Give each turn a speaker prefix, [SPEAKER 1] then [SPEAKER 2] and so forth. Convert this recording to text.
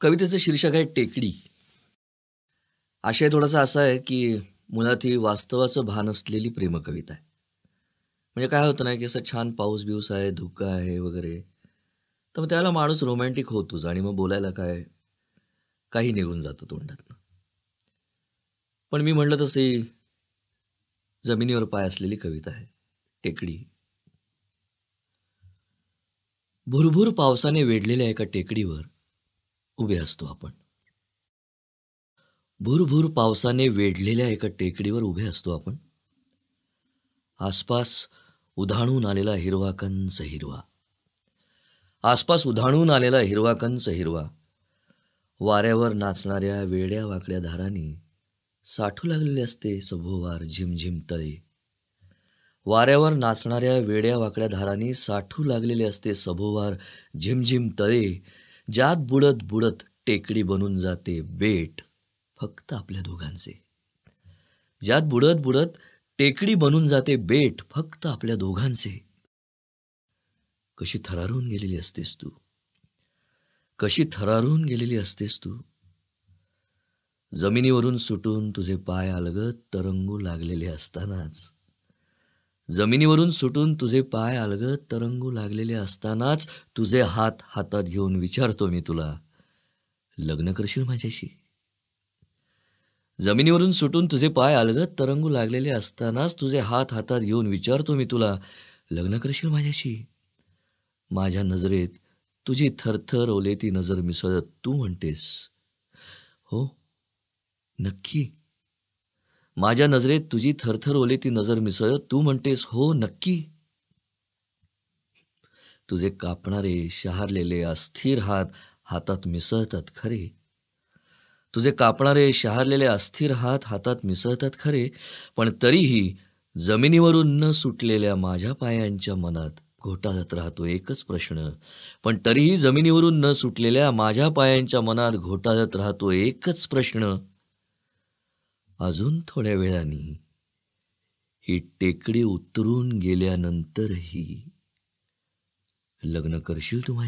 [SPEAKER 1] कवितेचं शीर्षक आहे टेकडी आशय थोडासा असा आहे की मुळात ही वास्तवाचं भान असलेली प्रेमकविता आहे म्हणजे काय होतं नाही की असं छान पाऊस बिऊस आहे धुका आहे वगैरे तर मग त्याला माणूस रोमॅन्टिक होतोच आणि मग बोलायला काय काही निघून जातो तोंडातनं पण मी म्हणलं ही जमिनीवर पाय असलेली कविता आहे टेकडी भुरभुर पावसाने वेढलेल्या एका टेकडीवर उभे असतो आपण भुरभुर पावसाने वेढलेल्या एका टेकडीवर उभे असतो आपण आसपास उधाणून आलेला हिरवा कंच हिरवा आसपास उधाणून आलेला हिरवा कंच हिरवा वाऱ्यावर नाचणाऱ्या वेड्या वाकड्या धारांनी साठू लागलेले असते सभोवार झिमझिम तळे वाऱ्यावर नाचणाऱ्या वेड्या वाकड्या धारांनी साठू लागलेले असते सभोवार झिमझिम तळे ज्यात बुडत बुडत टेकडी बनून जाते बेट फक्त आपल्या दोघांचे ज्यात बुडत बुडत टेकडी बनून जाते बेट फक्त आपल्या दोघांचे कशी थरारून गेलेली असतेस तू कशी थरारून गेलेली असतेस तू जमिनीवरून सुटून तुझे पाय अलगत तरंगू लागलेले असतानाच जमिनीवरून सुटून तुझे पाय अलगत तरंगू लागलेले असतानाच तुझे हात हातात घेऊन विचारतो मी तुला लग्न करशील माझ्याशी जमिनीवरून सुटून तुझे पाय अलगत तरंगू लागलेले असतानाच तुझे हात हातात घेऊन विचारतो मी तुला लग्न करशील माझ्याशी माझ्या नजरेत तुझी थरथर ओले ती नजर मिसळत तू म्हणतेस हो नक्की माझ्या नजरेत तुझी थरथर ओली ती नजर मिसळ तू म्हणतेस हो नक्की तुझे कापणारे शहारलेले अस्थिर हात हातात मिसळतात खरे तुझे कापणारे शहारलेले अस्थिर हात हातात मिसळतात खरे पण तरीही जमिनीवरून न सुटलेल्या माझ्या पायांच्या मनात घोटाळत राहतो एकच प्रश्न पण तरीही जमिनीवरून न सुटलेल्या माझ्या पायांच्या मनात घोटाळत राहतो एकच प्रश्न अजून थोड्या वेळाने ही टेकडी उतरून गेल्यानंतरही लग्न करशील तू